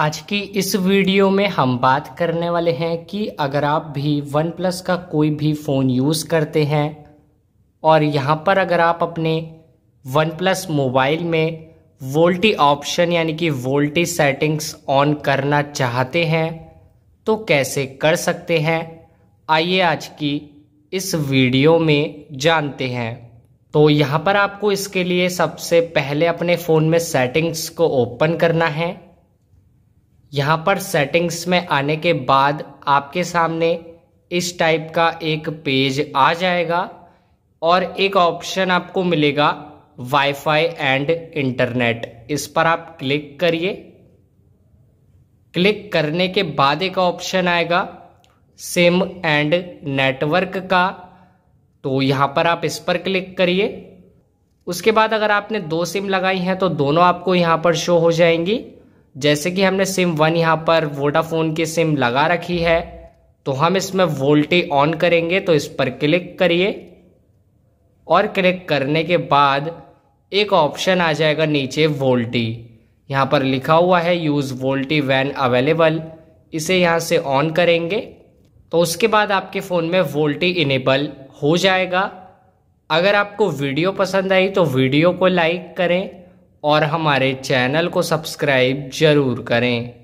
आज की इस वीडियो में हम बात करने वाले हैं कि अगर आप भी वन प्लस का कोई भी फ़ोन यूज़ करते हैं और यहाँ पर अगर आप अपने वन प्लस मोबाइल में वोल्टी ऑप्शन यानी कि वोल्टी सेटिंग्स ऑन करना चाहते हैं तो कैसे कर सकते हैं आइए आज की इस वीडियो में जानते हैं तो यहाँ पर आपको इसके लिए सबसे पहले अपने फ़ोन में सेटिंग्स को ओपन करना है यहाँ पर सेटिंग्स में आने के बाद आपके सामने इस टाइप का एक पेज आ जाएगा और एक ऑप्शन आपको मिलेगा वाईफाई एंड इंटरनेट इस पर आप क्लिक करिए क्लिक करने के बाद एक ऑप्शन आएगा सिम एंड नेटवर्क का तो यहाँ पर आप इस पर क्लिक करिए उसके बाद अगर आपने दो सिम लगाई हैं तो दोनों आपको यहाँ पर शो हो जाएंगी जैसे कि हमने सिम वन यहाँ पर वोडाफोन की सिम लगा रखी है तो हम इसमें वोल्टी ऑन करेंगे तो इस पर क्लिक करिए और क्लिक करने के बाद एक ऑप्शन आ जाएगा नीचे वोल्टी यहाँ पर लिखा हुआ है यूज़ वोल्टी वैन अवेलेबल इसे यहाँ से ऑन करेंगे तो उसके बाद आपके फ़ोन में वोल्टी इनेबल हो जाएगा अगर आपको वीडियो पसंद आई तो वीडियो को लाइक करें और हमारे चैनल को सब्सक्राइब ज़रूर करें